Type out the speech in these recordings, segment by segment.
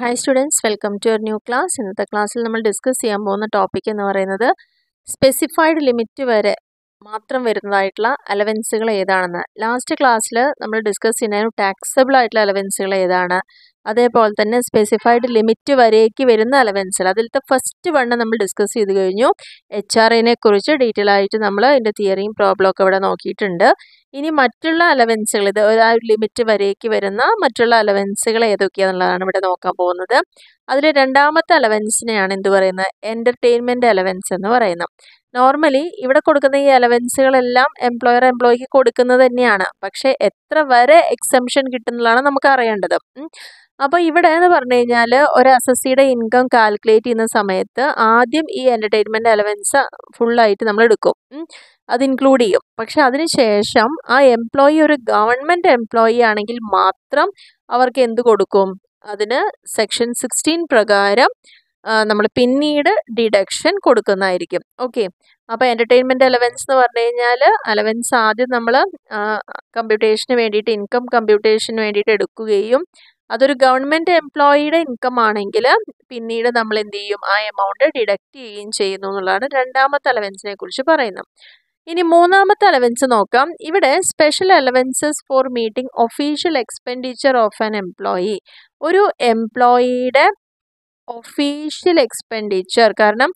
hi students welcome to our new class ഇന്നത്തെ ക്ലാസ്സിൽ നമ്മൾ ഡിസ്കസ് ചെയ്യാൻ പോകുന്ന ടോപ്പിക് എന്ന് പറയുന്നത് സ്പെസിഫൈഡ് ലിമിറ്റ് വരെ മാത്രം വരുന്നതായിട്ടുള്ള അലവൻസുകൾ ഏതാണെന്ന് ലാസ്റ്റ് ക്ലാസ്സിൽ നമ്മൾ ഡിസ്കസ് ചെയ്യുന്നതിന് ടാക്സബിൾ ആയിട്ടുള്ള അലവൻസുകൾ ഏതാണ് അതേപോലെ തന്നെ സ്പെസിഫൈഡ് ലിമിറ്റ് വരേക്ക് വരുന്ന അലവൻസുകൾ അതിലത്തെ ഫസ്റ്റ് വണ്ണ് നമ്മൾ ഡിസ്കസ് ചെയ്ത് കഴിഞ്ഞു എച്ച് ആർ എനെ കുറിച്ച് ഡീറ്റെയിൽ ആയിട്ട് നമ്മൾ അതിൻ്റെ തിയറിയും പ്രോബ്ലം ഒക്കെ ഇവിടെ നോക്കിയിട്ടുണ്ട് ഇനി മറ്റുള്ള അലവൻസുകൾ ഇത് ആ ഒരു ലിമിറ്റ് വരേക്ക് വരുന്ന മറ്റുള്ള അലവൻസുകൾ ഏതൊക്കെയാണെന്നുള്ളതാണ് ഇവിടെ നോക്കാൻ പോകുന്നത് അതിൽ രണ്ടാമത്തെ അലവൻസിനെയാണ് എന്ത് പറയുന്നത് എൻ്റർടൈൻമെൻറ്റ് അലവൻസ് എന്ന് പറയുന്നത് നോർമലി ഇവിടെ കൊടുക്കുന്ന ഈ അലവൻസുകളെല്ലാം എംപ്ലോയർ എംപ്ലോയിക്ക് കൊടുക്കുന്നത് തന്നെയാണ് പക്ഷേ എത്ര വരെ എക്സംഷൻ കിട്ടുന്നതാണ് നമുക്ക് അറിയേണ്ടത് അപ്പോൾ ഇവിടെ എന്ന് പറഞ്ഞു കഴിഞ്ഞാൽ ഒരു അസസ്സിയുടെ ഇൻകം കാൽക്കുലേറ്റ് ചെയ്യുന്ന സമയത്ത് ആദ്യം ഈ എൻ്റർടൈൻമെൻറ്റ് അലവൻസ് ഫുള്ളായിട്ട് നമ്മൾ എടുക്കും അത് ഇൻക്ലൂഡ് ചെയ്യും പക്ഷെ അതിനുശേഷം ആ എംപ്ലോയി ഒരു ഗവൺമെൻറ് എംപ്ലോയി ആണെങ്കിൽ മാത്രം അവർക്ക് എന്ത് കൊടുക്കും അതിന് സെക്ഷൻ സിക്സ്റ്റീൻ പ്രകാരം നമ്മൾ പിന്നീട് ഡിഡക്ഷൻ കൊടുക്കുന്നതായിരിക്കും ഓക്കെ അപ്പോൾ എന്റർടൈൻമെന്റ് അലവൻസ് എന്ന് പറഞ്ഞു കഴിഞ്ഞാൽ അലവൻസ് ആദ്യം നമ്മൾ കമ്പ്യൂട്ടേഷന് വേണ്ടിയിട്ട് ഇൻകം കമ്പ്യൂട്ടേഷന് വേണ്ടിയിട്ട് എടുക്കുകയും അതൊരു ഗവൺമെൻറ് എംപ്ലോയിയുടെ ഇൻകം ആണെങ്കിൽ പിന്നീട് നമ്മൾ എന്ത് ചെയ്യും ആ എമൗണ്ട് ഡിഡക്റ്റ് ചെയ്യുകയും ചെയ്യുന്നു എന്നുള്ളതാണ് രണ്ടാമത്തെ അലവൻസിനെ കുറിച്ച് പറയുന്നത് ഇനി മൂന്നാമത്തെ അലവൻസ് നോക്കാം ഇവിടെ special allowances for meeting official expenditure of an employee ഒരു എംപ്ലോയിയുടെ ഒഫീഷ്യൽ എക്സ്പെൻഡിച്ചർ കാരണം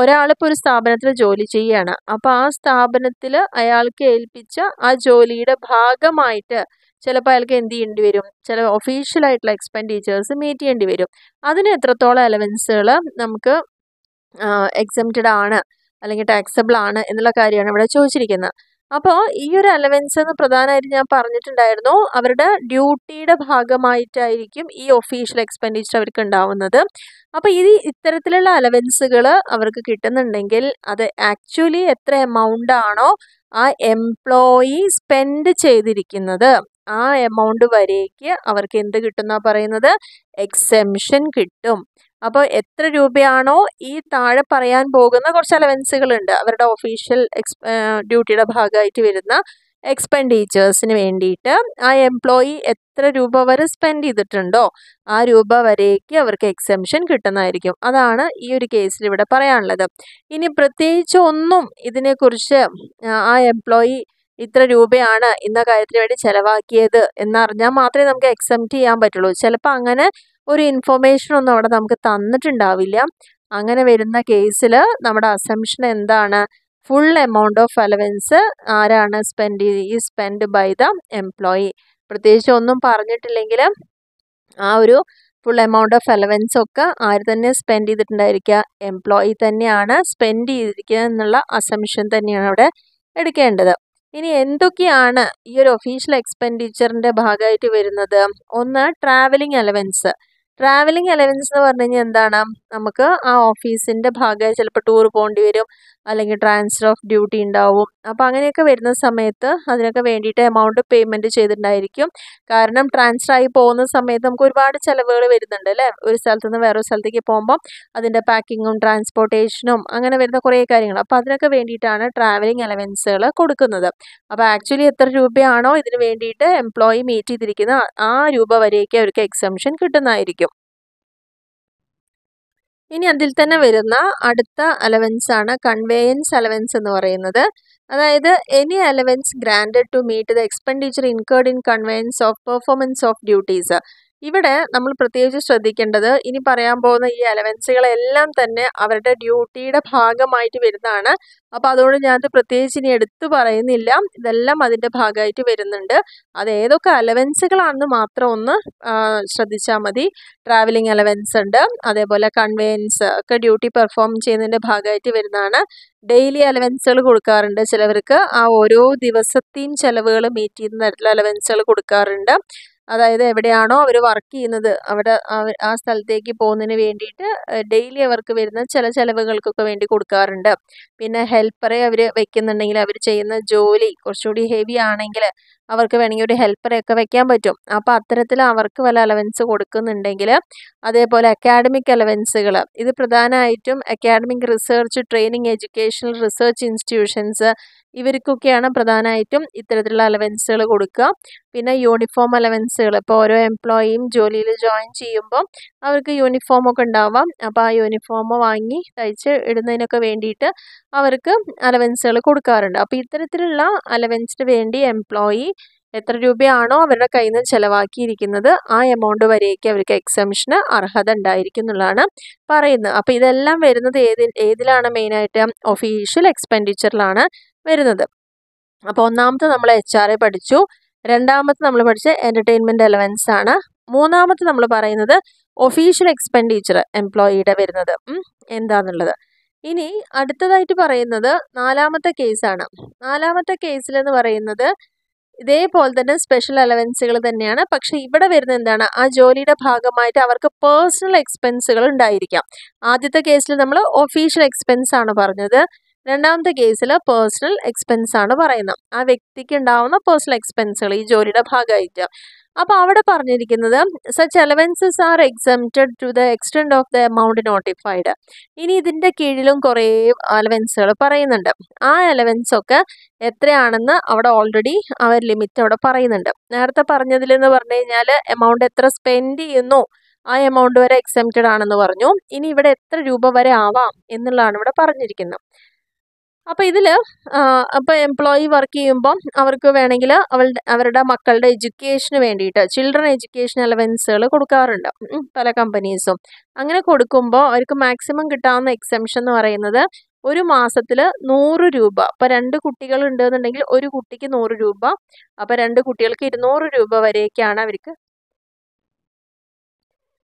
ഒരാളിപ്പോൾ ഒരു സ്ഥാപനത്തിൽ ജോലി ചെയ്യുകയാണ് അപ്പോൾ ആ സ്ഥാപനത്തിൽ അയാൾക്ക് ഏൽപ്പിച്ച ആ ജോലിയുടെ ഭാഗമായിട്ട് ചിലപ്പോൾ അയാൾക്ക് എന്ത് ചെയ്യേണ്ടി വരും ചില ആയിട്ടുള്ള എക്സ്പെൻഡിച്ചേഴ്സ് മീറ്റ് ചെയ്യേണ്ടി വരും അതിന് എത്രത്തോളം അലവൻസുകൾ നമുക്ക് എക്സംറ്റഡ് ആണ് അല്ലെങ്കിൽ ടാക്സബിൾ ആണ് എന്നുള്ള കാര്യമാണ് ഇവിടെ ചോദിച്ചിരിക്കുന്നത് അപ്പോൾ ഈ ഒരു അലവൻസ് എന്ന് പ്രധാനമായിട്ട് ഞാൻ പറഞ്ഞിട്ടുണ്ടായിരുന്നു അവരുടെ ഡ്യൂട്ടിയുടെ ഭാഗമായിട്ടായിരിക്കും ഈ ഒഫീഷ്യൽ എക്സ്പെൻഡിച്ചർ അവർക്ക് ഉണ്ടാവുന്നത് അപ്പോൾ ഇത് ഇത്തരത്തിലുള്ള അലവൻസുകൾ അവർക്ക് കിട്ടുന്നുണ്ടെങ്കിൽ അത് ആക്ച്വലി എത്ര എമൗണ്ട് ആണോ ആ എംപ്ലോയി സ്പെൻഡ് ചെയ്തിരിക്കുന്നത് ആ എമൗണ്ട് വരേക്ക് അവർക്ക് എന്ത് കിട്ടുന്ന പറയുന്നത് എക്സെംഷൻ കിട്ടും അപ്പോൾ എത്ര രൂപയാണോ ഈ താഴെ പറയാൻ പോകുന്ന കുറച്ച് അലവൻസുകളുണ്ട് അവരുടെ ഒഫീഷ്യൽ എക്സ് ഡ്യൂട്ടിയുടെ ഭാഗമായിട്ട് വരുന്ന എക്സ്പെൻഡിച്ചേഴ്സിന് വേണ്ടിയിട്ട് ആ എംപ്ലോയി എത്ര രൂപ വരെ സ്പെൻഡ് ചെയ്തിട്ടുണ്ടോ ആ രൂപ വരേക്ക് അവർക്ക് എക്സെംഷൻ കിട്ടുന്നതായിരിക്കും അതാണ് ഈ ഒരു കേസിൽ ഇവിടെ പറയാനുള്ളത് ഇനി പ്രത്യേകിച്ച് ഒന്നും ഇതിനെക്കുറിച്ച് ആ എംപ്ലോയി ഇത്ര രൂപയാണ് ഇന്ന കാര്യത്തിന് വേണ്ടി ചിലവാക്കിയത് എന്നറിഞ്ഞാൽ മാത്രമേ നമുക്ക് എക്സെപ്റ്റ് ചെയ്യാൻ പറ്റുള്ളൂ ചിലപ്പോൾ അങ്ങനെ ഒരു ഇൻഫർമേഷൻ ഒന്നും അവിടെ നമുക്ക് തന്നിട്ടുണ്ടാവില്ല അങ്ങനെ വരുന്ന കേസിൽ നമ്മുടെ അസംഷൻ എന്താണ് ഫുൾ എമൗണ്ട് ഓഫ് അലവൻസ് ആരാണ് സ്പെൻഡ് ഈ സ്പെൻഡ് ബൈ ദ എംപ്ലോയി പ്രത്യേകിച്ച് ഒന്നും പറഞ്ഞിട്ടില്ലെങ്കിൽ ആ ഒരു ഫുൾ എമൗണ്ട് ഓഫ് അലവൻസ് ഒക്കെ ആര് തന്നെ സ്പെൻഡ് ചെയ്തിട്ടുണ്ടായിരിക്കുക എംപ്ലോയി തന്നെയാണ് സ്പെൻഡ് ചെയ്തിരിക്കുക എന്നുള്ള അസംഷൻ തന്നെയാണ് അവിടെ എടുക്കേണ്ടത് ഇനി എന്തൊക്കെയാണ് ഈ ഒരു ഒഫീഷ്യൽ എക്സ്പെൻഡിച്ചറിൻ്റെ ഭാഗമായിട്ട് വരുന്നത് ഒന്ന് ട്രാവലിംഗ് അലവൻസ് ട്രാവലിംഗ് അലവൻസ് എന്ന് പറഞ്ഞു കഴിഞ്ഞാൽ എന്താണ് നമുക്ക് ആ ഓഫീസിൻ്റെ ഭാഗമായി ചിലപ്പോൾ ടൂർ പോകേണ്ടി വരും അല്ലെങ്കിൽ ട്രാൻസ്ഫർ ഓഫ് ഡ്യൂട്ടി ഉണ്ടാവും അപ്പോൾ അങ്ങനെയൊക്കെ വരുന്ന സമയത്ത് അതിനൊക്കെ വേണ്ടിയിട്ട് എമൗണ്ട് പേയ്മെൻറ്റ് ചെയ്തിട്ടുണ്ടായിരിക്കും കാരണം ട്രാൻസ്ഫർ ആയി പോകുന്ന സമയത്ത് നമുക്ക് ഒരുപാട് ചിലവുകൾ വരുന്നുണ്ട് അല്ലേ ഒരു സ്ഥലത്ത് നിന്ന് വേറൊരു സ്ഥലത്തേക്ക് പോകുമ്പോൾ അതിൻ്റെ പാക്കിങ്ങും ട്രാൻസ്പോർട്ടേഷനും അങ്ങനെ വരുന്ന കുറേ കാര്യങ്ങൾ അപ്പോൾ അതിനൊക്കെ വേണ്ടിയിട്ടാണ് ട്രാവലിംഗ് അലവൻസുകൾ കൊടുക്കുന്നത് അപ്പോൾ ആക്ച്വലി എത്ര രൂപയാണോ ഇതിന് വേണ്ടിയിട്ട് എംപ്ലോയി മീറ്റ് ചെയ്തിരിക്കുന്ന ആ രൂപ വരെയൊക്കെ അവർക്ക് എക്സംഷൻ കിട്ടുന്നതായിരിക്കും ഇനി അതിൽ തന്നെ വരുന്ന അടുത്ത അലവൻസ് ആണ് കൺവേയൻസ് അലവൻസ് എന്ന് പറയുന്നത് അതായത് any allowance granted to meet the expenditure incurred in conveyance of performance of duties ഇവിടെ നമ്മൾ പ്രത്യേകിച്ച് ശ്രദ്ധിക്കേണ്ടത് ഇനി പറയാൻ പോകുന്ന ഈ അലവൻസുകളെല്ലാം തന്നെ അവരുടെ ഡ്യൂട്ടിയുടെ ഭാഗമായിട്ട് വരുന്നതാണ് അപ്പോൾ അതുകൊണ്ട് ഞാനത് പ്രത്യേകിച്ച് ഇനി എടുത്തു പറയുന്നില്ല ഇതെല്ലാം അതിന്റെ ഭാഗമായിട്ട് വരുന്നുണ്ട് അത് ഏതൊക്കെ അലവൻസുകളാണെന്ന് മാത്രം ഒന്ന് ശ്രദ്ധിച്ചാൽ മതി ട്രാവലിംഗ് അലവൻസ് ഉണ്ട് അതേപോലെ കൺവെയൻസ് ഒക്കെ ഡ്യൂട്ടി പെർഫോം ചെയ്യുന്നതിന്റെ ഭാഗമായിട്ട് വരുന്നതാണ് ഡെയിലി അലവൻസുകൾ കൊടുക്കാറുണ്ട് ചിലവർക്ക് ആ ഓരോ ദിവസത്തെയും ചെലവുകൾ മീറ്റ് ചെയ്യുന്ന തരത്തിലുള്ള അലവൻസുകൾ കൊടുക്കാറുണ്ട് അതായത് എവിടെയാണോ അവർ വർക്ക് ചെയ്യുന്നത് അവിടെ ആ സ്ഥലത്തേക്ക് പോകുന്നതിന് വേണ്ടിയിട്ട് ഡെയിലി അവർക്ക് വരുന്ന ചില ചിലവുകൾക്കൊക്കെ വേണ്ടി കൊടുക്കാറുണ്ട് പിന്നെ ഹെൽപ്പറെ അവർ വെക്കുന്നുണ്ടെങ്കിൽ അവർ ചെയ്യുന്ന ജോലി കുറച്ചുകൂടി ഹെവി ആണെങ്കിൽ അവർക്ക് വേണമെങ്കിൽ ഒരു ഹെൽപ്പറെ ഒക്കെ വെക്കാൻ പറ്റും അപ്പോൾ അത്തരത്തിൽ അവർക്ക് വല്ല അലവൻസ് കൊടുക്കുന്നുണ്ടെങ്കിൽ അതേപോലെ അക്കാഡമിക് അലവൻസുകൾ ഇത് പ്രധാനമായിട്ടും academic research training educational research institutions ഇവർക്കൊക്കെയാണ് പ്രധാനമായിട്ടും ഇത്തരത്തിലുള്ള അലവൻസുകൾ കൊടുക്കുക പിന്നെ യൂണിഫോം അലവൻസുകൾ ഇപ്പോൾ ഓരോ എംപ്ലോയിയും ജോലിയിൽ ജോയിൻ ചെയ്യുമ്പോൾ അവർക്ക് യൂണിഫോമൊക്കെ ഉണ്ടാവാം അപ്പോൾ ആ യൂണിഫോം വാങ്ങി തയ്ച്ച് ഇടുന്നതിനൊക്കെ വേണ്ടിയിട്ട് അവർക്ക് അലവൻസുകൾ കൊടുക്കാറുണ്ട് അപ്പോൾ ഇത്തരത്തിലുള്ള അലവൻസിന് വേണ്ടി എംപ്ലോയി എത്ര രൂപയാണോ അവരുടെ കയ്യിൽ നിന്ന് ചിലവാക്കിയിരിക്കുന്നത് ആ എമൗണ്ട് വരെയൊക്കെ അവർക്ക് എക്സംഷന് അർഹത ഉണ്ടായിരിക്കും എന്നുള്ളതാണ് പറയുന്നത് അപ്പോൾ ഇതെല്ലാം വരുന്നത് ഏതിൽ ഏതിലാണ് മെയിനായിട്ട് ഒഫീഷ്യൽ എക്സ്പെൻഡിച്ചറിലാണ് വരുന്നത് അപ്പോൾ ഒന്നാമത്തെ നമ്മൾ എച്ച് ആർ പഠിച്ചു രണ്ടാമത്തെ നമ്മൾ പഠിച്ച എൻ്റർടൈൻമെൻറ്റ് അലവൻസ് ആണ് മൂന്നാമത്തെ നമ്മൾ പറയുന്നത് ഒഫീഷ്യൽ എക്സ്പെൻഡിച്ചർ എംപ്ലോയിയുടെ വരുന്നത് എന്താണെന്നുള്ളത് ഇനി അടുത്തതായിട്ട് പറയുന്നത് നാലാമത്തെ കേസാണ് നാലാമത്തെ കേസിൽ എന്ന് പറയുന്നത് ഇതേപോലെ തന്നെ സ്പെഷ്യൽ അലവൻസുകൾ തന്നെയാണ് പക്ഷെ ഇവിടെ വരുന്ന എന്താണ് ആ ജോലിയുടെ ഭാഗമായിട്ട് അവർക്ക് പേഴ്സണൽ എക്സ്പെൻസുകൾ ഉണ്ടായിരിക്കാം ആദ്യത്തെ കേസിൽ നമ്മൾ ഒഫീഷ്യൽ എക്സ്പെൻസ് ആണ് പറഞ്ഞത് രണ്ടാമത്തെ കേസിൽ പേഴ്സണൽ എക്സ്പെൻസ് ആണ് പറയുന്നത് ആ വ്യക്തിക്ക് ഉണ്ടാവുന്ന പേഴ്സണൽ എക്സ്പെൻസുകൾ ഈ ജോലിയുടെ ഭാഗമായിട്ട് അപ്പോൾ അവിടെ പറഞ്ഞിരിക്കുന്നത് such allowances are exempted to the extent of the amount notified ഇനി ഇതിന്റെ കീഴിലും കുറേ അലവൻസുകൾ പറയുന്നുണ്ട് ആ അലവൻസ് ഒക്കെ എത്രയാണെന്ന് അവിടെ ഓൾറെഡി അവർ ലിമിറ്റ് അവിടെ പറയുന്നുണ്ട് നേരത്തെ എന്ന് പറഞ്ഞു കഴിഞ്ഞാൽ എമൗണ്ട് എത്ര സ്പെൻഡ് ചെയ്യുന്നു ആ എമൗണ്ട് വരെ എക്സംറ്റഡ് ആണെന്ന് പറഞ്ഞു ഇനി ഇവിടെ എത്ര രൂപ വരെ ആവാം എന്നുള്ളതാണ് ഇവിടെ പറഞ്ഞിരിക്കുന്നത് അപ്പോൾ ഇതിൽ അപ്പോൾ എംപ്ലോയി വർക്ക് ചെയ്യുമ്പം അവർക്ക് വേണമെങ്കിൽ അവളുടെ അവരുടെ മക്കളുടെ എഡ്യൂക്കേഷന് വേണ്ടിയിട്ട് ചിൽഡ്രൻ എഡ്യൂക്കേഷൻ അലവൻസുകൾ കൊടുക്കാറുണ്ട് പല കമ്പനീസും അങ്ങനെ കൊടുക്കുമ്പോൾ അവർക്ക് മാക്സിമം കിട്ടാവുന്ന എക്സംഷൻ എന്ന് പറയുന്നത് ഒരു മാസത്തിൽ നൂറ് രൂപ അപ്പോൾ രണ്ട് കുട്ടികൾ ഉണ്ടെന്നുണ്ടെങ്കിൽ ഒരു കുട്ടിക്ക് നൂറ് രൂപ അപ്പോൾ രണ്ട് കുട്ടികൾക്ക് ഇരുന്നൂറ് രൂപ വരെയൊക്കെയാണ് അവർക്ക്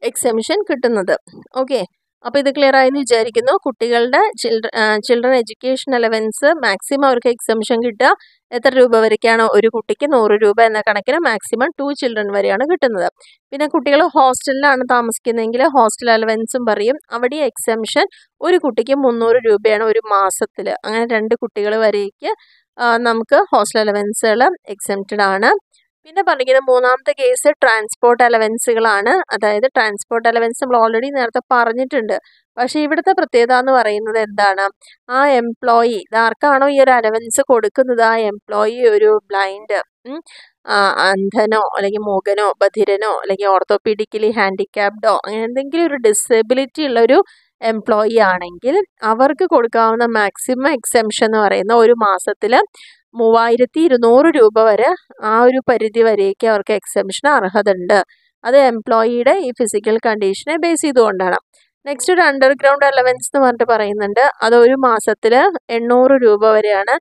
എക്സംഷൻ കിട്ടുന്നത് ഓക്കെ അപ്പോൾ ഇത് ക്ലിയർ ആയെന്ന് വിചാരിക്കുന്നു കുട്ടികളുടെ ചിൽഡ്ര ചിൽഡ്രൻ എഡ്യൂക്കേഷൻ അലവൻസ് മാക്സിമം അവർക്ക് എക്സംഷൻ കിട്ടുക എത്ര രൂപ വരെയാണ് ഒരു കുട്ടിക്ക് നൂറ് രൂപ എന്ന കണക്കിന് മാക്സിമം ടു ചിൽഡ്രൻ വരെയാണ് കിട്ടുന്നത് പിന്നെ കുട്ടികൾ ഹോസ്റ്റലിലാണ് താമസിക്കുന്നതെങ്കിൽ ഹോസ്റ്റൽ അലവൻസും പറയും അവിടെ എക്സംഷൻ ഒരു കുട്ടിക്ക് മുന്നൂറ് രൂപയാണ് ഒരു മാസത്തിൽ അങ്ങനെ രണ്ട് കുട്ടികൾ വരേക്ക് നമുക്ക് ഹോസ്റ്റൽ അലവൻസുകൾ എക്സംറ്റഡ് ആണ് പിന്നെ പറഞ്ഞിരിക്കുന്ന മൂന്നാമത്തെ കേസ് ട്രാൻസ്പോർട്ട് അലവൻസുകളാണ് അതായത് ട്രാൻസ്പോർട്ട് അലവൻസ് നമ്മൾ ഓൾറെഡി നേരത്തെ പറഞ്ഞിട്ടുണ്ട് പക്ഷേ ഇവിടുത്തെ പ്രത്യേകത എന്ന് പറയുന്നത് എന്താണ് ആ എംപ്ലോയി ഇതാർക്കാണോ ഈ ഒരു അലവൻസ് കൊടുക്കുന്നത് ആ എംപ്ലോയി ഒരു ബ്ലൈൻഡ് അന്ധനോ അല്ലെങ്കിൽ മൂകനോ ബധിരനോ അല്ലെങ്കിൽ ഓർത്തോപീഡിക്കലി ഹാൻഡിക്യാപ്ഡോ അങ്ങനെ എന്തെങ്കിലും ഒരു ഡിസബിലിറ്റി ഉള്ള ഒരു എംപ്ലോയി ആണെങ്കിൽ അവർക്ക് കൊടുക്കാവുന്ന മാക്സിമം എക്സെംഷൻ എന്ന് പറയുന്ന ഒരു മാസത്തിൽ മൂവായിരത്തി ഇരുന്നൂറ് രൂപ വരെ ആ ഒരു പരിധി വരെയൊക്കെ അവർക്ക് എക്സംഷൻ അർഹതയുണ്ട് അത് എംപ്ലോയിയുടെ ഈ ഫിസിക്കൽ കണ്ടീഷനെ ബേസ് ചെയ്തുകൊണ്ടാണ് നെക്സ്റ്റ് ഒരു അണ്ടർഗ്രൗണ്ട് അലവൻസ് എന്ന് പറഞ്ഞിട്ട് പറയുന്നുണ്ട് അത് ഒരു മാസത്തിൽ എണ്ണൂറ് രൂപ വരെയാണ്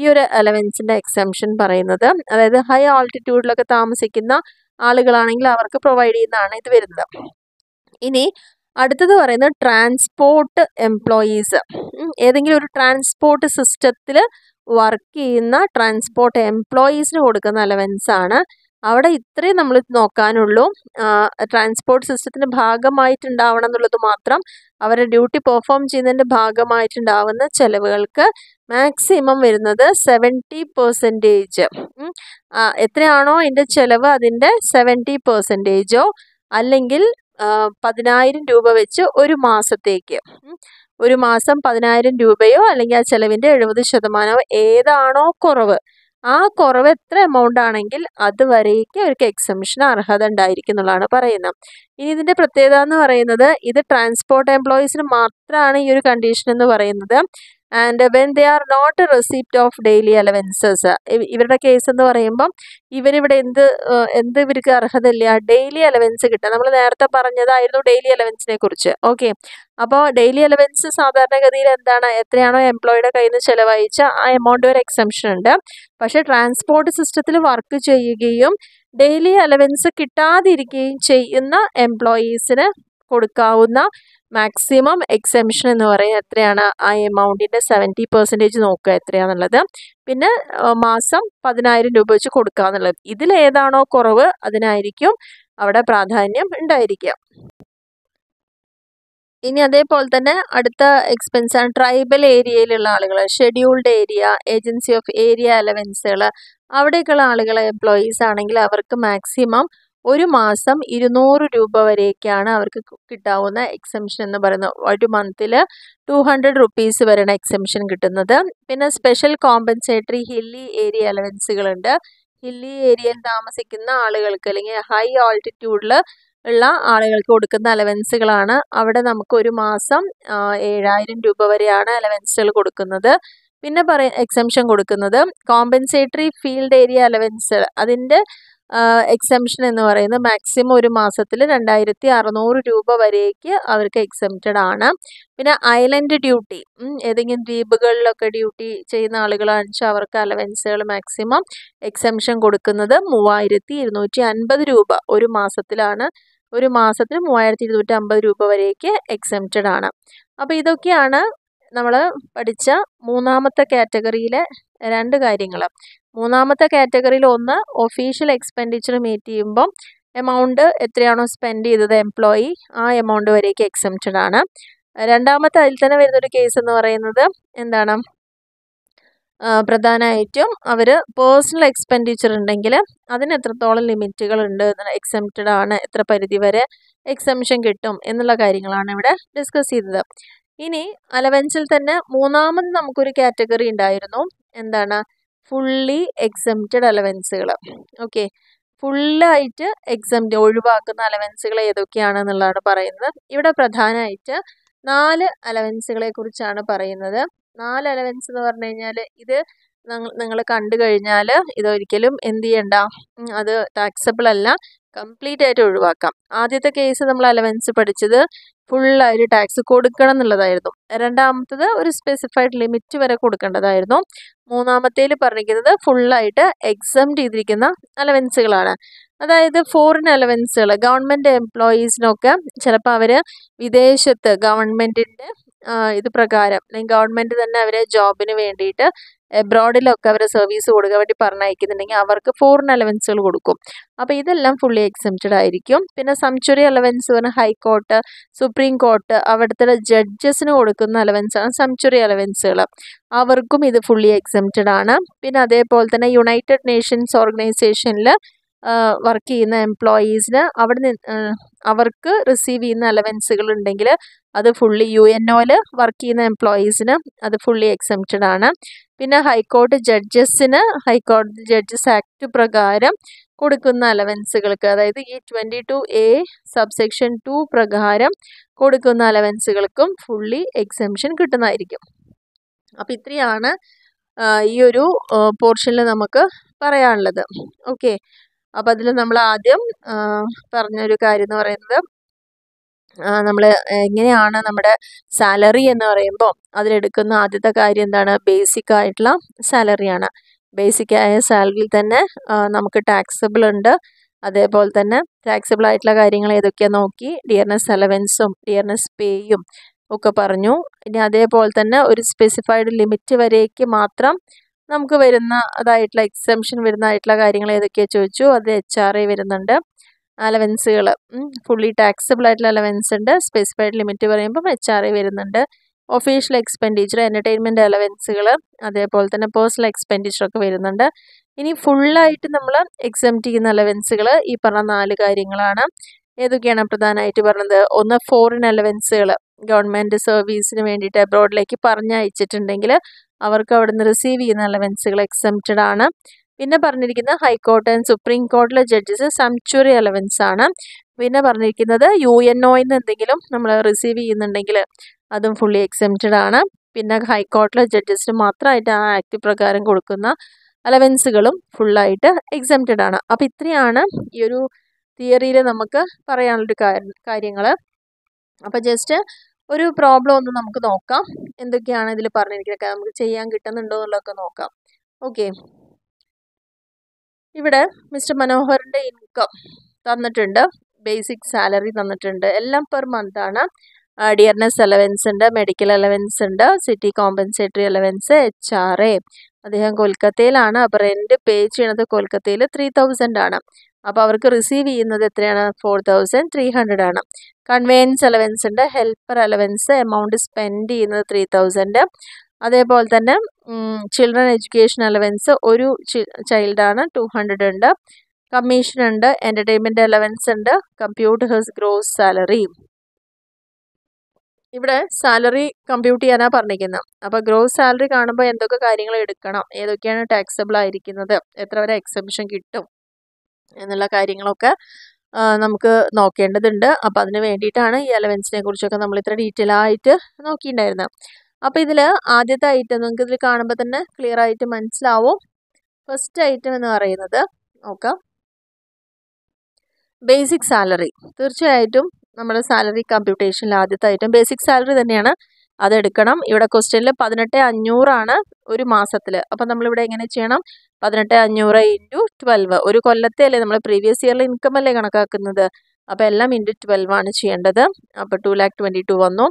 ഈ ഒരു അലവൻസിൻ്റെ എക്സംഷൻ പറയുന്നത് അതായത് ഹൈ ആൾട്ടിറ്റ്യൂഡിലൊക്കെ താമസിക്കുന്ന ആളുകളാണെങ്കിൽ അവർക്ക് പ്രൊവൈഡ് ചെയ്യുന്നതാണ് ഇത് വരുന്നത് ഇനി അടുത്തത് പറയുന്നത് ട്രാൻസ്പോർട്ട് എംപ്ലോയീസ് ഏതെങ്കിലും ഒരു ട്രാൻസ്പോർട്ട് സിസ്റ്റത്തിൽ വർക്ക് ചെയ്യുന്ന ട്രാൻസ്പോർട്ട് എംപ്ലോയീസിന് കൊടുക്കുന്ന അലവൻസ് ആണ് അവിടെ ഇത്രയും നമ്മൾ നോക്കാനുള്ളൂ ട്രാൻസ്പോർട്ട് സിസ്റ്റത്തിൻ്റെ ഭാഗമായിട്ടുണ്ടാവണം എന്നുള്ളത് മാത്രം അവരെ ഡ്യൂട്ടി പെർഫോം ചെയ്യുന്നതിൻ്റെ ഭാഗമായിട്ടുണ്ടാവുന്ന ചിലവുകൾക്ക് മാക്സിമം വരുന്നത് സെവൻറ്റി പെർസെൻറ്റേജ് എത്രയാണോ അതിൻ്റെ ചിലവ് അതിൻ്റെ സെവൻറ്റി പെർസെൻറ്റേജോ അല്ലെങ്കിൽ പതിനായിരം രൂപ വെച്ച് ഒരു മാസത്തേക്ക് ഒരു മാസം പതിനായിരം രൂപയോ അല്ലെങ്കിൽ ആ ചെലവിൻ്റെ എഴുപത് ശതമാനമോ ഏതാണോ കുറവ് ആ കുറവ് എത്ര എമൗണ്ട് ആണെങ്കിൽ അതുവരേക്ക് അവർക്ക് എക്സംഷൻ അർഹത ഉണ്ടായിരിക്കും എന്നുള്ളതാണ് പറയുന്നത് ഇനി ഇതിൻ്റെ പ്രത്യേകത എന്ന് പറയുന്നത് ഇത് ട്രാൻസ്പോർട്ട് എംപ്ലോയീസിന് മാത്രമാണ് ഈ ഒരു കണ്ടീഷൻ എന്ന് പറയുന്നത് and when the are not receipt of daily allowances ഇവരുടെ കേസ് എന്ന് പറയുമ്പം ഇവരിവിടെ എന്ത് എന്ത് ഇവർക്ക് അർഹതയില്ല ഡെയിലി അലവൻസ് കിട്ടുക നമ്മൾ നേരത്തെ പറഞ്ഞതായിരുന്നു ഡെയിലി അലവൻസിനെ കുറിച്ച് ഓക്കെ അപ്പോൾ ഡെയിലി അലവൻസ് സാധാരണഗതിയിൽ എന്താണ് എത്രയാണോ എംപ്ലോയിയുടെ കയ്യിൽ നിന്ന് ചിലവഴിച്ച ആ എമൗണ്ട് ഒരു എക്സംഷൻ ഉണ്ട് പക്ഷേ ട്രാൻസ്പോർട്ട് സിസ്റ്റത്തിൽ വർക്ക് ചെയ്യുകയും ഡെയിലി അലവൻസ് കിട്ടാതിരിക്കുകയും ചെയ്യുന്ന എംപ്ലോയീസിന് കൊടുക്കാവുന്ന മാക്സിമം എക്സെംഷൻ എന്ന് പറയുന്നത് എത്രയാണ് ആ എമൗണ്ടിൻ്റെ സെവൻറ്റി പെർസെൻറ്റേജ് നോക്കുക എത്രയാണെന്നുള്ളത് പിന്നെ മാസം പതിനായിരം രൂപ വെച്ച് കൊടുക്കുക എന്നുള്ളത് ഇതിലേതാണോ കുറവ് അതിനായിരിക്കും അവിടെ പ്രാധാന്യം ഉണ്ടായിരിക്കുക ഇനി അതേപോലെ തന്നെ അടുത്ത എക്സ്പെൻസ് ആണ് ട്രൈബൽ ഏരിയയിലുള്ള ആളുകൾ scheduled area agency of area അലവൻസുകൾ അവിടെയൊക്കെയുള്ള ആളുകളെ എംപ്ലോയീസ് ആണെങ്കിൽ അവർക്ക് മാക്സിമം ഒരു മാസം ഇരുന്നൂറ് രൂപ വരെയൊക്കെയാണ് അവർക്ക് കിട്ടാവുന്ന എക്സംഷൻ എന്ന് പറയുന്നത് ഒരു മന്തിൽ ടു ഹൺഡ്രഡ് റുപ്പീസ് വരെയാണ് എക്സംഷൻ കിട്ടുന്നത് പിന്നെ സ്പെഷ്യൽ കോമ്പൻസേറ്ററി ഹില്ലി ഏരിയ അലവൻസുകളുണ്ട് ഹില്ലി ഏരിയയിൽ താമസിക്കുന്ന ആളുകൾക്ക് അല്ലെങ്കിൽ ഹൈ ആൾട്ടിറ്റ്യൂഡിൽ ഉള്ള ആളുകൾക്ക് കൊടുക്കുന്ന അലവൻസുകളാണ് അവിടെ നമുക്ക് ഒരു മാസം ഏഴായിരം രൂപ വരെയാണ് അലവൻസുകൾ കൊടുക്കുന്നത് പിന്നെ പറയ എക്സംഷൻ കൊടുക്കുന്നത് കോമ്പൻസേറ്ററി ഫീൽഡ് ഏരിയ അലവൻസ് അതിൻ്റെ എക്സംഷൻ എന്ന് പറയുന്നത് മാക്സിമം ഒരു മാസത്തിൽ രണ്ടായിരത്തി അറുന്നൂറ് രൂപ വരേക്ക് അവർക്ക് എക്സംറ്റഡ് ആണ് പിന്നെ ഐലൻഡ് ഡ്യൂട്ടി ഏതെങ്കിലും ദ്വീപുകളിലൊക്കെ ഡ്യൂട്ടി ചെയ്യുന്ന ആളുകളാണെന്ന് വെച്ചാൽ അവർക്ക് അലവൻസുകൾ മാക്സിമം എക്സംഷൻ കൊടുക്കുന്നത് മൂവായിരത്തി ഇരുന്നൂറ്റി അൻപത് രൂപ ഒരു മാസത്തിലാണ് ഒരു മാസത്തിൽ മൂവായിരത്തി ഇരുന്നൂറ്റി അമ്പത് രൂപ വരേക്ക് എക്സംറ്റഡ് ആണ് അപ്പോൾ ഇതൊക്കെയാണ് നമ്മൾ പഠിച്ച മൂന്നാമത്തെ കാറ്റഗറിയിലെ രണ്ട് കാര്യങ്ങൾ മൂന്നാമത്തെ കാറ്റഗറിയിൽ ഒന്ന് ഒഫീഷ്യൽ എക്സ്പെൻഡിച്ചർ മീറ്റ് ചെയ്യുമ്പം എമൗണ്ട് എത്രയാണോ സ്പെൻഡ് ചെയ്തത് എംപ്ലോയി ആ എമൗണ്ട് വരേക്ക് എക്സംപ്റ്റഡ് ആണ് രണ്ടാമത്തെ അതിൽ തന്നെ വരുന്നൊരു കേസ് എന്ന് പറയുന്നത് എന്താണ് പ്രധാനമായിട്ടും അവർ പേഴ്സണൽ എക്സ്പെൻഡിച്ചർ ഉണ്ടെങ്കിൽ അതിന് എത്രത്തോളം ലിമിറ്റുകൾ ഉണ്ട് എക്സംപ്റ്റഡ് ആണ് എത്ര പരിധി വരെ എക്സംഷൻ കിട്ടും എന്നുള്ള കാര്യങ്ങളാണ് ഇവിടെ ഡിസ്കസ് ചെയ്തത് ഇനി അലവൻസിൽ തന്നെ മൂന്നാമത് നമുക്കൊരു കാറ്റഗറി ഉണ്ടായിരുന്നു എന്താണ് ഫുള്ളി എക്സംറ്റഡ് അലവൻസുകൾ ഓക്കെ ഫുള്ളായിട്ട് എക്സം ഒഴിവാക്കുന്ന അലവൻസുകൾ ഏതൊക്കെയാണെന്നുള്ളതാണ് പറയുന്നത് ഇവിടെ പ്രധാനമായിട്ട് നാല് അലവൻസുകളെ കുറിച്ചാണ് പറയുന്നത് നാല് അലവൻസ് എന്ന് പറഞ്ഞു കഴിഞ്ഞാൽ ഇത് നിങ്ങൾ കണ്ടു കഴിഞ്ഞാൽ ഇതൊരിക്കലും എന്ത് ചെയ്യണ്ട അത് ടാക്സബിൾ അല്ല കംപ്ലീറ്റ് ആയിട്ട് ഒഴിവാക്കാം ആദ്യത്തെ കേസ് നമ്മൾ അലവൻസ് പഠിച്ചത് ഒരു ടാക്സ് കൊടുക്കണം എന്നുള്ളതായിരുന്നു രണ്ടാമത്തത് ഒരു സ്പെസിഫൈഡ് ലിമിറ്റ് വരെ കൊടുക്കേണ്ടതായിരുന്നു മൂന്നാമത്തേല് പറഞ്ഞിരിക്കുന്നത് ഫുള്ളായിട്ട് എക്സാം ചെയ്തിരിക്കുന്ന അലവൻസുകളാണ് അതായത് ഫോറിൻ അലവൻസുകൾ ഗവൺമെൻറ് എംപ്ലോയീസിനൊക്കെ ചിലപ്പോൾ അവർ വിദേശത്ത് ഗവൺമെൻറ്റിൻ്റെ ഇത് പ്രകാരം ഗവൺമെന്റ് തന്നെ അവരെ ജോബിന് വേണ്ടിയിട്ട് എബ്രോഡിലൊക്കെ അവരെ സർവീസ് കൊടുക്കാൻ വേണ്ടി പറഞ്ഞയക്കുന്നുണ്ടെങ്കിൽ അവർക്ക് ഫോറിൻ അലവൻസുകൾ കൊടുക്കും അപ്പോൾ ഇതെല്ലാം ഫുള്ളി എക്സംപ്റ്റഡ് ആയിരിക്കും പിന്നെ സംച്വറി അലവൻസ് പറഞ്ഞ ഹൈക്കോർട്ട് സുപ്രീം കോർട്ട് അവിടുത്തെ ജഡ്ജസിന് കൊടുക്കുന്ന അലവൻസാണ് സംച്വറി അലവൻസുകൾ അവർക്കും ഇത് ഫുള്ളി എക്സംപ്റ്റഡ് ആണ് പിന്നെ അതേപോലെ തന്നെ യുണൈറ്റഡ് നേഷൻസ് ഓർഗനൈസേഷനിൽ വർക്ക് ചെയ്യുന്ന എംപ്ലോയീസിന് അവിടെ അവർക്ക് റിസീവ് ചെയ്യുന്ന അലവൻസുകൾ ഉണ്ടെങ്കിൽ അത് ഫുള്ളി യു എൻ ഒയിൽ വർക്ക് ചെയ്യുന്ന എംപ്ലോയീസിന് അത് ഫുള്ളി എക്സംപ്റ്റഡ് ആണ് പിന്നെ ഹൈക്കോടതി ജഡ്ജസിന് ഹൈക്കോടതി ജഡ്ജസ് ആക്ട് പ്രകാരം കൊടുക്കുന്ന അലവൻസുകൾക്ക് അതായത് ഈ twenty two A subsection two പ്രകാരം കൊടുക്കുന്ന അലവൻസുകൾക്കും ഫുള്ളി എക്സംഷൻ കിട്ടുന്നതായിരിക്കും അപ്പം ഇത്രയാണ് ഈ ഒരു പോർഷനിൽ നമുക്ക് പറയാനുള്ളത് ഓക്കെ അപ്പം അതിൽ നമ്മൾ ആദ്യം പറഞ്ഞൊരു കാര്യം എന്ന് പറയുന്നത് നമ്മൾ എങ്ങനെയാണ് നമ്മുടെ സാലറി എന്ന് പറയുമ്പോൾ അതിലെടുക്കുന്ന ആദ്യത്തെ കാര്യം എന്താണ് ബേസിക് ആയിട്ടുള്ള സാലറിയാണ് ബേസിക് ആയ സാലറിയിൽ തന്നെ നമുക്ക് ടാക്സബിൾ ഉണ്ട് അതേപോലെ തന്നെ ടാക്സബിൾ ആയിട്ടുള്ള കാര്യങ്ങൾ ഏതൊക്കെയാണ് നോക്കി ഡിയർനെസ് അലവൻസും ഡിയർനെസ് പേയും ഒക്കെ പറഞ്ഞു ഇനി അതേപോലെ തന്നെ ഒരു സ്പെസിഫൈഡ് ലിമിറ്റ് വരേക്ക് മാത്രം നമുക്ക് വരുന്ന അതായിട്ടുള്ള എക്സംഷൻ വരുന്നതായിട്ടുള്ള കാര്യങ്ങൾ ഏതൊക്കെയാണ് ചോദിച്ചു അത് എച്ച് ആർ ഐ വരുന്നുണ്ട് അലവൻസുകൾ ഫുള്ളി ടാക്സബിൾ ആയിട്ടുള്ള അലവൻസ് ഉണ്ട് സ്പെസിഫൈഡ് ലിമിറ്റ് പറയുമ്പം എച്ച് ആർ ഐ വരുന്നുണ്ട് ഒഫീഷ്യൽ എക്സ്പെൻഡിച്ചർ എൻ്റർടൈൻമെൻറ്റ് അലവൻസുകൾ അതേപോലെ തന്നെ പേഴ്സണൽ എക്സ്പെൻഡിച്ചറൊക്കെ വരുന്നുണ്ട് ഇനി ഫുള്ളായിട്ട് നമ്മൾ എക്സംപ്റ്റ് ചെയ്യുന്ന അലവൻസുകൾ ഈ പറഞ്ഞ നാല് കാര്യങ്ങളാണ് ഏതൊക്കെയാണ് പ്രധാനമായിട്ട് പറഞ്ഞത് ഒന്ന് ഫോറിൻ അലവൻസുകൾ ഗവൺമെൻറ് സർവീസിന് വേണ്ടിയിട്ട് അബ്രോഡിലേക്ക് പറഞ്ഞയച്ചിട്ടുണ്ടെങ്കിൽ അവർക്ക് അവിടുന്ന് റിസീവ് ചെയ്യുന്ന അലവൻസുകൾ എക്സംപ്റ്റഡ് ആണ് പിന്നെ പറഞ്ഞിരിക്കുന്നത് ഹൈക്കോർട്ട് സുപ്രീം കോർട്ടിലെ ജഡ്ജസ് സംച്വറി അലവൻസ് ആണ് പിന്നെ പറഞ്ഞിരിക്കുന്നത് യു എൻ ഒയിൽ നിന്ന് എന്തെങ്കിലും നമ്മൾ റിസീവ് ചെയ്യുന്നുണ്ടെങ്കിൽ അതും ഫുള്ളി എക്സെപ്റ്റഡ് ആണ് പിന്നെ ഹൈക്കോർട്ടിലെ ജഡ്ജസിന് മാത്രമായിട്ട് ആ ആക്ട് പ്രകാരം കൊടുക്കുന്ന അലവൻസുകളും ഫുള്ളായിട്ട് എക്സെപ്റ്റഡ് ആണ് അപ്പോൾ ഇത്രയാണ് ഈ ഒരു തിയറിയിൽ നമുക്ക് പറയാനുള്ളൊരു കാര്യങ്ങൾ അപ്പോൾ ജസ്റ്റ് ഒരു പ്രോബ്ലം ഒന്ന് നമുക്ക് നോക്കാം എന്തൊക്കെയാണ് ഇതിൽ പറഞ്ഞിരിക്കുന്നത് നമുക്ക് ചെയ്യാൻ കിട്ടുന്നുണ്ടോ എന്നുള്ളതൊക്കെ നോക്കാം ഓക്കെ ഇവിടെ മിസ്റ്റർ മനോഹറിൻ്റെ ഇൻകം തന്നിട്ടുണ്ട് ബേസിക് സാലറി തന്നിട്ടുണ്ട് എല്ലാം പെർ മന്ത് ആണ് ഡിയർനെസ് അലവൻസ് ഉണ്ട് മെഡിക്കൽ അലവൻസ് ഉണ്ട് city compensatory allowance H R A അദ്ദേഹം കൊൽക്കത്തയിലാണ് അപ്പോൾ റെൻറ്റ് പേ ചെയ്യണത് കൊൽക്കത്തയിൽ ത്രീ തൗസൻഡ് ആണ് അപ്പോൾ അവർക്ക് റിസീവ് ചെയ്യുന്നത് എത്രയാണ് ഫോർ തൗസൻഡ് ത്രീ ഹൺഡ്രഡ് ആണ് കൺവേയൻസ് അലവൻസ് ഉണ്ട് ഹെൽപ്പർ അലവൻസ് എമൗണ്ട് സ്പെൻഡ് ചെയ്യുന്നത് ത്രീ തൗസൻഡ് അതേപോലെ തന്നെ ചിൽഡ്രൻ എഡ്യൂക്കേഷൻ അലവൻസ് ഒരു ചൈൽഡാണ് ടു ഹൺഡ്രഡ് ഉണ്ട് കമ്മീഷൻ ഉണ്ട് എൻ്റർടൈൻമെൻ്റ് അലവൻസ് ഉണ്ട് കമ്പ്യൂട്ട് ഗ്രോസ് സാലറി ഇവിടെ സാലറി കമ്പ്യൂട്ട് ചെയ്യാനാണ് പറഞ്ഞിരിക്കുന്നത് അപ്പോൾ ഗ്രോസ് സാലറി കാണുമ്പോൾ എന്തൊക്കെ കാര്യങ്ങൾ എടുക്കണം ഏതൊക്കെയാണ് ടാക്സബിൾ ആയിരിക്കുന്നത് എത്ര വരെ എക്സംഷൻ കിട്ടും എന്നുള്ള കാര്യങ്ങളൊക്കെ നമുക്ക് നോക്കേണ്ടതുണ്ട് അപ്പോൾ അതിന് വേണ്ടിയിട്ടാണ് ഈ അലവൻസിനെ കുറിച്ചൊക്കെ നമ്മൾ ഇത്ര ഡീറ്റെയിൽ ആയിട്ട് നോക്കിയിട്ടുണ്ടായിരുന്നത് അപ്പോൾ ഇതില് ആദ്യത്തെ ഐറ്റം നിങ്ങൾക്ക് ഇതിൽ കാണുമ്പോൾ തന്നെ ക്ലിയർ ആയിട്ട് മനസ്സിലാവും ഫസ്റ്റ് ഐറ്റം എന്ന് പറയുന്നത് നോക്കാം ബേസിക് സാലറി തീർച്ചയായിട്ടും നമ്മുടെ സാലറി കമ്പ്യൂട്ടേഷനിൽ ആദ്യത്തെ ഐറ്റം ബേസിക് സാലറി തന്നെയാണ് അതെടുക്കണം ഇവിടെ ക്വസ്റ്റ്യനിൽ പതിനെട്ട് അഞ്ഞൂറാണ് ഒരു മാസത്തിൽ അപ്പം നമ്മളിവിടെ എങ്ങനെ ചെയ്യണം പതിനെട്ട് അഞ്ഞൂറ് ഇൻറ്റു ട്വൽവ് ഒരു കൊല്ലത്തെ അല്ലേ നമ്മൾ പ്രീവിയസ് ഇയറിൽ ഇൻകം അല്ലേ കണക്കാക്കുന്നത് അപ്പോൾ എല്ലാം ഇൻറ്റു ട്വൽവ് ആണ് ചെയ്യേണ്ടത് അപ്പോൾ ടു ലാക്ക് ട്വൻറ്റി ടു വന്നു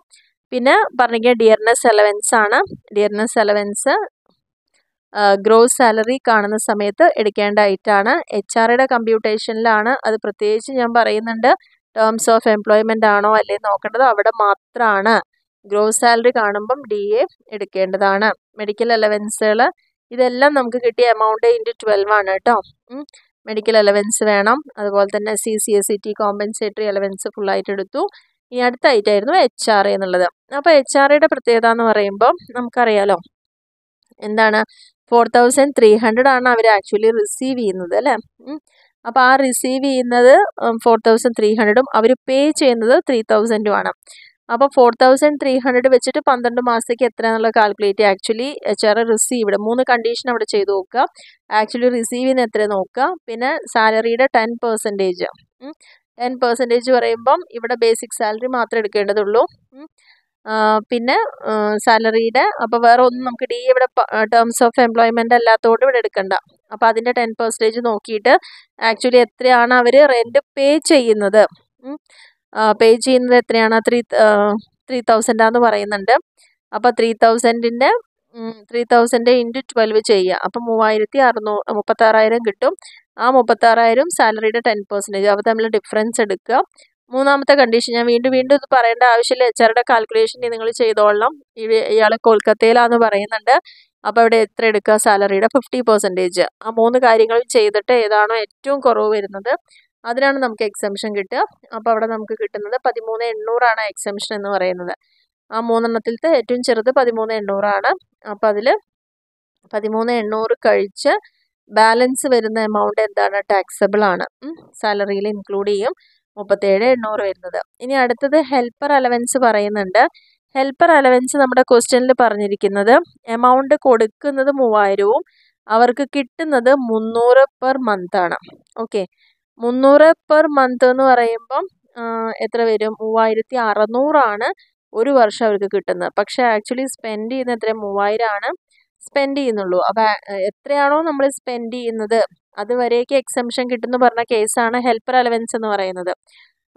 പിന്നെ പറഞ്ഞിരിക്കുക ഡിയർനെസ് അലവൻസ് ആണ് ഡിയർനെസ് അലവൻസ് ഗ്രോസ് സാലറി കാണുന്ന സമയത്ത് എടുക്കേണ്ട ഐറ്റാണ് എച്ച് ആറുടെ കമ്പ്യൂട്ടേഷനിലാണ് അത് പ്രത്യേകിച്ച് ഞാൻ പറയുന്നുണ്ട് ടേംസ് ഓഫ് എംപ്ലോയ്മെൻ്റ് ആണോ അല്ലേ നോക്കേണ്ടത് അവിടെ മാത്രമാണ് ഗ്രോസ് സാലറി കാണുമ്പം ഡി എ എടുക്കേണ്ടതാണ് മെഡിക്കൽ അലവൻസുകൾ ഇതെല്ലാം നമുക്ക് കിട്ടിയ എമൗണ്ട് ഇൻറ്റു ട്വൽവ് ആണ് കേട്ടോ മെഡിക്കൽ അലവൻസ് വേണം അതുപോലെ തന്നെ C C S C T compensatory allowance ഫുള്ളായിട്ട് എടുത്തു ഈ അടുത്ത ആയിരുന്നു എച്ച് ആർ എന്നുള്ളത് അപ്പോൾ എച്ച് ആർ ഐയുടെ പ്രത്യേകത എന്ന് പറയുമ്പോൾ നമുക്കറിയാലോ എന്താണ് ഫോർ തൗസൻഡ് ത്രീ ഹൺഡ്രഡ് ആണ് അവർ ആക്ച്വലി റിസീവ് ചെയ്യുന്നത് അല്ലേ അപ്പോൾ ആ റിസീവ് ചെയ്യുന്നത് ഫോർ തൗസൻഡ് ത്രീ ഹൺഡ്രഡും അവർ പേ ചെയ്യുന്നത് ത്രീ ആണ് അപ്പോൾ ഫോർ തൗസൻഡ് ത്രീ ഹൺഡ്രഡ് വെച്ചിട്ട് പന്ത്രണ്ട് മാസത്തേക്ക് എത്ര calculate actually H R received മൂന്ന് കണ്ടീഷൻ അവിടെ ചെയ്ത് നോക്കുക ആക്ച്വലി റിസീവ് ചെയ്യുന്ന എത്ര നോക്കുക പിന്നെ സാലറിയുടെ ടെൻ പെർസെൻറ്റേജ് ടെൻ പെർസെൻറ്റേജ് പറയുമ്പം ഇവിടെ ബേസിക് സാലറി മാത്രമേ എടുക്കേണ്ടതുള്ളൂ പിന്നെ സാലറിയുടെ അപ്പോൾ വേറെ ഒന്നും നമുക്ക് ഡി ഇവിടെ ടേംസ് ഓഫ് എംപ്ലോയ്മെൻ്റ് അല്ലാത്തതുകൊണ്ട് ഇവിടെ എടുക്കണ്ട അപ്പോൾ അതിൻ്റെ ടെൻ പെർസെൻറ്റേജ് നോക്കിയിട്ട് ആക്ച്വലി എത്രയാണ് അവർ റെൻറ്റ് പേ ചെയ്യുന്നത് പേ ചെയ്യുന്നത് എത്രയാണ് ത്രീ ത്രീ തൗസൻഡാന്ന് പറയുന്നുണ്ട് അപ്പോൾ ത്രീ തൗസൻഡിൻ്റെ ത്രീ തൗസൻഡ് ഇൻറ്റു ട്വൽവ് ചെയ്യുക അപ്പം മൂവായിരത്തി അറുന്നൂ മുപ്പത്താറായിരം കിട്ടും ആ മുപ്പത്താറായിരം സാലറിയുടെ ടെൻ പെർസെൻറ്റേജ് അവ തമ്മിൽ ഡിഫറൻസ് എടുക്കുക മൂന്നാമത്തെ കണ്ടീഷൻ ഞാൻ വീണ്ടും വീണ്ടും ഇത് പറയേണ്ട ആവശ്യമില്ല എച്ച് കാൽക്കുലേഷൻ നിങ്ങൾ ചെയ്തോളാം ഇയാൾ കൊൽക്കത്തയിലാന്ന് പറയുന്നുണ്ട് അപ്പോൾ അവിടെ എത്ര എടുക്കുക സാലറിയുടെ ഫിഫ്റ്റി പെർസെൻറ്റേജ് ആ മൂന്ന് കാര്യങ്ങളും ചെയ്തിട്ട് ഏതാണോ ഏറ്റവും കുറവ് വരുന്നത് അതിനാണ് നമുക്ക് എക്സംഷൻ കിട്ടുക അപ്പോൾ അവിടെ നമുക്ക് കിട്ടുന്നത് പതിമൂന്ന് എണ്ണൂറാണ് എക്സംഷൻ എന്ന് പറയുന്നത് ആ മൂന്നെണ്ണത്തിലത്തെ ഏറ്റവും ചെറുത് പതിമൂന്ന് എണ്ണൂറാണ് അപ്പോൾ അതിൽ പതിമൂന്ന് എണ്ണൂറ് കഴിച്ച് ബാലൻസ് വരുന്ന എമൗണ്ട് എന്താണ് ടാക്സബിൾ ആണ് സാലറിയിൽ ഇൻക്ലൂഡ് ചെയ്യും മുപ്പത്തേഴ് എണ്ണൂറ് വരുന്നത് ഇനി അടുത്തത് ഹെൽപ്പർ അലവൻസ് പറയുന്നുണ്ട് ഹെൽപ്പർ അലവൻസ് നമ്മുടെ ക്വസ്റ്റ്യനിൽ പറഞ്ഞിരിക്കുന്നത് എമൗണ്ട് കൊടുക്കുന്നത് മൂവായിരവും അവർക്ക് കിട്ടുന്നത് മുന്നൂറ് പെർ മന്ത് ആണ് ഓക്കെ മുന്നൂറ് പെർ മന്ത് എന്ന് പറയുമ്പം എത്ര വരും മൂവായിരത്തി അറുന്നൂറാണ് ഒരു വർഷം അവർക്ക് കിട്ടുന്നത് പക്ഷേ ആക്ച്വലി സ്പെൻഡ് ചെയ്യുന്ന എത്ര മൂവായിരമാണ് സ്പെൻഡ് ചെയ്യുന്നുള്ളൂ അപ്പോൾ എത്രയാണോ നമ്മൾ സ്പെൻഡ് ചെയ്യുന്നത് അതുവരേക്ക് എക്സംഷൻ കിട്ടുന്നു പറഞ്ഞ കേസാണ് ഹെൽപ്പർ അലവൻസ് എന്ന് പറയുന്നത്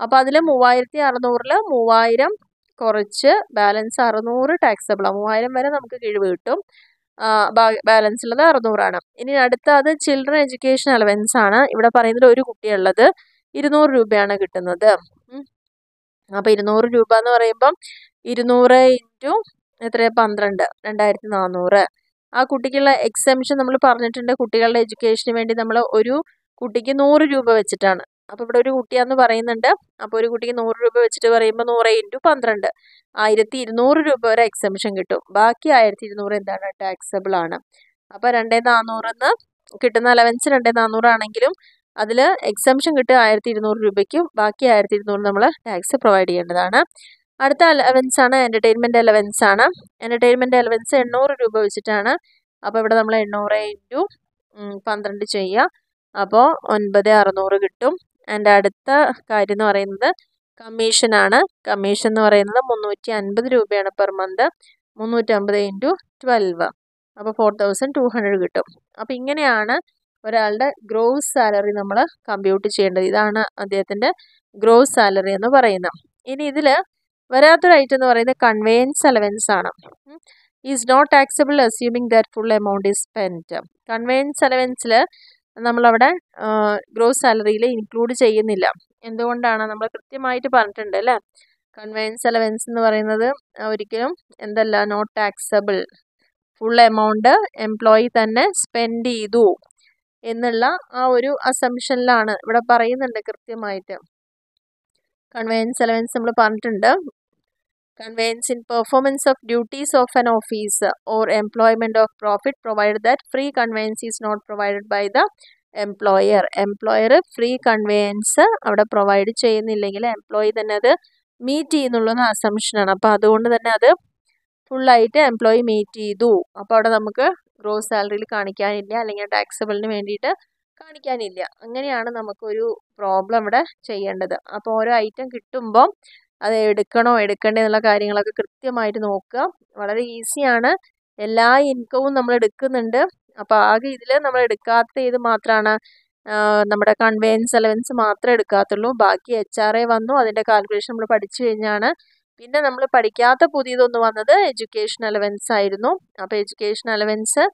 അപ്പോൾ അതിൽ മൂവായിരത്തി അറുന്നൂറിൽ മൂവായിരം കുറച്ച് ബാലൻസ് അറുന്നൂറ് ടാക്സബിളാണ് മൂവായിരം വരെ നമുക്ക് കിഴിവ് കിട്ടും ബാലൻസ് ഉള്ളത് അറുന്നൂറാണ് ഇനി അടുത്ത അത് ചിൽഡ്രൻ എഡ്യൂക്കേഷൻ അലവൻസ് ആണ് ഇവിടെ പറയുന്നത് ഒരു കുട്ടിയുള്ളത് ഇരുന്നൂറ് രൂപയാണ് കിട്ടുന്നത് അപ്പോൾ ഇരുന്നൂറ് രൂപ എന്ന് പറയുമ്പം ഇരുന്നൂറ് ഇൻറ്റു എത്ര പന്ത്രണ്ട് രണ്ടായിരത്തി നാന്നൂറ് ആ കുട്ടിക്കുള്ള എക്സംഷൻ നമ്മൾ പറഞ്ഞിട്ടുണ്ട് കുട്ടികളുടെ എഡ്യൂക്കേഷന് വേണ്ടി നമ്മൾ ഒരു കുട്ടിക്ക് നൂറ് രൂപ വെച്ചിട്ടാണ് അപ്പോൾ ഇവിടെ ഒരു കുട്ടിയാന്ന് പറയുന്നുണ്ട് അപ്പോൾ ഒരു കുട്ടിക്ക് നൂറ് രൂപ വെച്ചിട്ട് പറയുമ്പോൾ നൂറ് ഇൻറ്റു പന്ത്രണ്ട് ആയിരത്തി ഇരുന്നൂറ് രൂപ വരെ എക്സംഷൻ കിട്ടും ബാക്കി ആയിരത്തി ഇരുന്നൂറ് എന്താണ് ടാക്സബിൾ ആണ് അപ്പോൾ രണ്ടേ നാനൂറിന്ന് കിട്ടുന്ന അലവൻസ് രണ്ടേ നാനൂറാണെങ്കിലും അതിൽ എക്സംഷൻ കിട്ടുക ആയിരത്തി ഇരുന്നൂറ് രൂപയ്ക്കും ബാക്കി ആയിരത്തി ഇരുന്നൂറ് നമ്മൾ ടാക്സ് പ്രൊവൈഡ് ചെയ്യേണ്ടതാണ് അടുത്ത അലവൻസ് ആണ് എൻ്റർടൈൻമെൻറ്റ് അലവൻസ് ആണ് എൻ്റർടൈൻമെൻറ്റ് അലവൻസ് എണ്ണൂറ് രൂപ വെച്ചിട്ടാണ് അപ്പോൾ ഇവിടെ നമ്മൾ എണ്ണൂറ് ഇൻറ്റു പന്ത്രണ്ട് ചെയ്യുക അപ്പോൾ ഒൻപത് അറുന്നൂറ് കിട്ടും എൻ്റെ അടുത്ത കാര്യം എന്ന് പറയുന്നത് കമ്മീഷനാണ് കമ്മീഷൻ എന്ന് പറയുന്നത് മുന്നൂറ്റി അൻപത് രൂപയാണ് പെർ മന്ത് മുന്നൂറ്റമ്പത് ഇൻറ്റു ട്വൽവ് അപ്പോൾ ഫോർ തൗസൻഡ് ടു ഹൺഡ്രഡ് കിട്ടും അപ്പോൾ ഇങ്ങനെയാണ് ഒരാളുടെ ഗ്രോസ് സാലറി നമ്മൾ കമ്പ്യൂട്ട് ചെയ്യേണ്ടത് ഇതാണ് അദ്ദേഹത്തിൻ്റെ ഗ്രോസ് സാലറി എന്ന് പറയുന്നത് ഇനി ഇതിൽ വരാത്തൊരു ഐറ്റം എന്ന് പറയുന്നത് കൺവേയൻസ് അലവൻസ് ആണ് is not taxable assuming that full amount is spend conveyance അലവൻസിൽ നമ്മളവിടെ ഗ്രോസ് സാലറിയിൽ ഇൻക്ലൂഡ് ചെയ്യുന്നില്ല എന്തുകൊണ്ടാണ് നമ്മൾ കൃത്യമായിട്ട് പറഞ്ഞിട്ടുണ്ട് അല്ലേ കൺവെയൻസ് അലവൻസ് എന്ന് പറയുന്നത് ഒരിക്കലും എന്തല്ല not taxable full amount employee തന്നെ സ്പെൻഡ് ചെയ്തു എന്നുള്ള ആ ഒരു അസംഷനിലാണ് ഇവിടെ പറയുന്നുണ്ട് കൃത്യമായിട്ട് കൺവെയൻസ് അലവൻസ് നമ്മൾ പറഞ്ഞിട്ടുണ്ട് conveyance in performance of duties of an office or employment of profit provide that free conveyance is not provided by the employer employer free conveyance അവിടെ പ്രൊവൈഡ് ചെയ്യുന്നില്ലെങ്കിൽ എംപ്ലോയി തന്നെ അത് മീറ്റ് ചെയ്യുന്നുള്ളൂന്ന് അസംഷനാണ് അപ്പോൾ അതുകൊണ്ട് തന്നെ അത് ഫുള്ളായിട്ട് എംപ്ലോയി മീറ്റ് ചെയ്തു അപ്പോൾ അവിടെ നമുക്ക് ഗ്രോസ് സാലറിയിൽ കാണിക്കാനില്ല അല്ലെങ്കിൽ ടാക്സബിളിന് വേണ്ടിയിട്ട് കാണിക്കാനില്ല അങ്ങനെയാണ് നമുക്കൊരു പ്രോബ്ലം ഇവിടെ ചെയ്യേണ്ടത് അപ്പോൾ ഓരോ ഐറ്റം കിട്ടുമ്പോൾ അത് എടുക്കണോ എടുക്കണ്ടേ എന്നുള്ള കാര്യങ്ങളൊക്കെ കൃത്യമായിട്ട് നോക്കുക വളരെ ഈസിയാണ് എല്ലാ ഇൻകവും നമ്മൾ എടുക്കുന്നുണ്ട് അപ്പോൾ ആകെ ഇതിൽ നമ്മൾ എടുക്കാത്ത ഇത് മാത്രമാണ് നമ്മുടെ കൺവെയൻസ് അലവൻസ് മാത്രമേ എടുക്കാത്തുള്ളൂ ബാക്കി എച്ച് ആർ എ വന്നു അതിൻ്റെ കാൽക്കുലേഷൻ നമ്മൾ പഠിച്ചു കഴിഞ്ഞാണ് പിന്നെ നമ്മൾ പഠിക്കാത്ത പുതിയതൊന്ന് വന്നത് എഡ്യൂക്കേഷൻ അലവൻസ് ആയിരുന്നു അപ്പോൾ എഡ്യൂക്കേഷൻ അലവൻസ്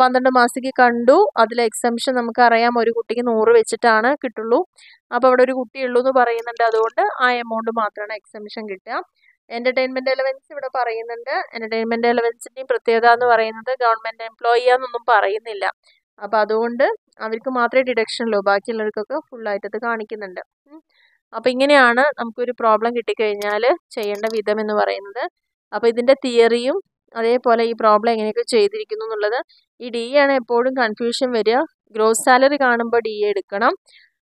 പന്ത്രണ്ട് മാസത്തേക്ക് കണ്ടു അതിലെ എക്സംഷൻ നമുക്ക് അറിയാം ഒരു കുട്ടിക്ക് നൂറ് വെച്ചിട്ടാണ് കിട്ടുള്ളൂ അപ്പോൾ അവിടെ ഒരു കുട്ടിയുള്ളൂ എന്ന് പറയുന്നുണ്ട് അതുകൊണ്ട് ആ എമൗണ്ട് മാത്രമാണ് എക്സംഷൻ കിട്ടുക എന്റർടൈൻമെന്റ് എലവൻസ് ഇവിടെ പറയുന്നുണ്ട് എന്റർടൈൻമെന്റ് അലവൻസിന്റെയും പ്രത്യേകത എന്ന് പറയുന്നത് ഗവൺമെന്റ് എംപ്ലോയി ആണെന്നൊന്നും പറയുന്നില്ല അപ്പോൾ അതുകൊണ്ട് അവർക്ക് മാത്രമേ ഡിഡക്ഷൻ ഉള്ളൂ ബാക്കിയുള്ളവർക്കൊക്കെ അത് കാണിക്കുന്നുണ്ട് അപ്പോൾ ഇങ്ങനെയാണ് നമുക്കൊരു പ്രോബ്ലം കിട്ടിക്കഴിഞ്ഞാൽ ചെയ്യേണ്ട വിധം എന്ന് പറയുന്നത് അപ്പോൾ ഇതിന്റെ തിയറിയും അതേപോലെ ഈ പ്രോബ്ലം എങ്ങനെയൊക്കെ ചെയ്തിരിക്കുന്നു എന്നുള്ളത് ഈ ഡി ആണ് എപ്പോഴും കൺഫ്യൂഷൻ വരിക ഗ്രോസ് സാലറി കാണുമ്പോൾ ഡി എടുക്കണം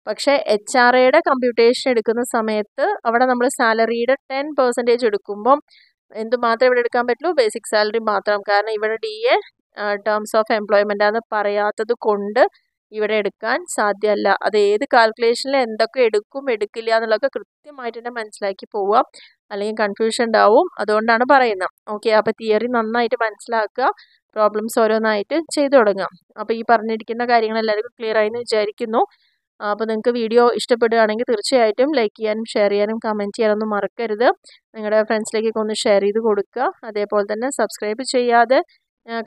പക്ഷേ എച്ച് ആർ എയുടെ കമ്പ്യൂട്ടേഷൻ എടുക്കുന്ന സമയത്ത് അവിടെ നമ്മൾ സാലറിയുടെ ടെൻ പെർസെൻറ്റേജ് എടുക്കുമ്പം എന്തുമാത്രം ഇവിടെ എടുക്കാൻ പറ്റുള്ളൂ ബേസിക് സാലറി മാത്രം കാരണം ഇവിടെ D A terms of employment ആണെന്ന് പറയാത്തത് കൊണ്ട് ഇവിടെ എടുക്കാൻ സാധ്യമല്ല അത് ഏത് കാൽക്കുലേഷനിൽ എന്തൊക്കെ എടുക്കും എടുക്കില്ല എന്നുള്ളതൊക്കെ കൃത്യമായിട്ട് തന്നെ മനസ്സിലാക്കി പോവുക അല്ലെങ്കിൽ കൺഫ്യൂഷൻ ഉണ്ടാവും അതുകൊണ്ടാണ് പറയുന്നത് ഓക്കെ അപ്പോൾ തിയറി നന്നായിട്ട് മനസ്സിലാക്കുക പ്രോബ്ലംസ് ഓരോന്നായിട്ട് ചെയ്തു തുടങ്ങാം അപ്പോൾ ഈ പറഞ്ഞിരിക്കുന്ന കാര്യങ്ങൾ എല്ലാവർക്കും ക്ലിയർ ആയി എന്ന് വിചാരിക്കുന്നു അപ്പോൾ നിങ്ങൾക്ക് വീഡിയോ ഇഷ്ടപ്പെടുകയാണെങ്കിൽ തീർച്ചയായിട്ടും ലൈക്ക് ചെയ്യാനും ഷെയർ ചെയ്യാനും കമൻറ്റ് ചെയ്യാനൊന്നും മറക്കരുത് നിങ്ങളുടെ ഫ്രണ്ട്സിലേക്കൊക്കെ ഒന്ന് ഷെയർ ചെയ്ത് കൊടുക്കുക അതേപോലെ തന്നെ സബ്സ്ക്രൈബ് ചെയ്യാതെ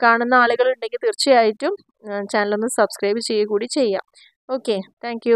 കാണുന്ന ആളുകളുണ്ടെങ്കിൽ തീർച്ചയായിട്ടും ചാനലൊന്ന് സബ്സ്ക്രൈബ് ചെയ്യുക കൂടി ചെയ്യാം ഓക്കെ താങ്ക്